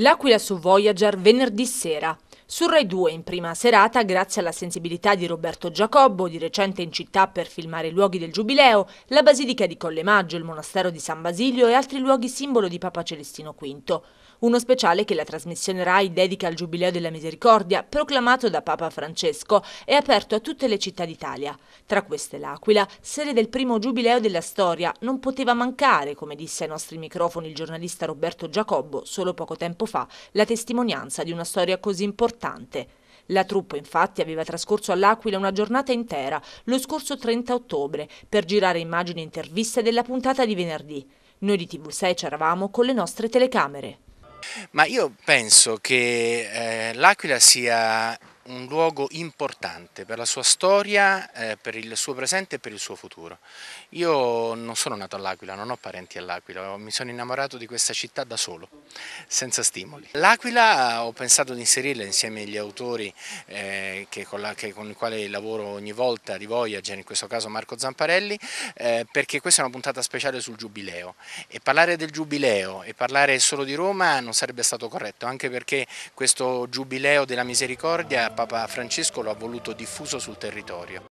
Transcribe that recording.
L'Aquila su Voyager venerdì sera. Su Rai 2 in prima serata, grazie alla sensibilità di Roberto Giacobbo, di recente in città per filmare i luoghi del Giubileo, la Basilica di Collemaggio, il monastero di San Basilio e altri luoghi simbolo di Papa Celestino V. Uno speciale che la trasmissione Rai dedica al Giubileo della Misericordia, proclamato da Papa Francesco è aperto a tutte le città d'Italia. Tra queste l'Aquila, sede del primo Giubileo della storia, non poteva mancare, come disse ai nostri microfoni il giornalista Roberto Giacobbo solo poco tempo fa fa la testimonianza di una storia così importante. La truppa infatti aveva trascorso all'Aquila una giornata intera lo scorso 30 ottobre per girare immagini e interviste della puntata di venerdì. Noi di TV6 c'eravamo con le nostre telecamere. Ma io penso che eh, l'Aquila sia un luogo importante per la sua storia, eh, per il suo presente e per il suo futuro. Io non sono nato all'Aquila, non ho parenti all'Aquila, mi sono innamorato di questa città da solo, senza stimoli. L'Aquila eh, ho pensato di inserirla insieme agli autori eh, che con, la, che con i quali lavoro ogni volta di Voyager, in questo caso Marco Zamparelli, eh, perché questa è una puntata speciale sul Giubileo e parlare del Giubileo e parlare solo di Roma non sarebbe stato corretto, anche perché questo Giubileo della Misericordia Papa Francesco lo ha voluto diffuso sul territorio.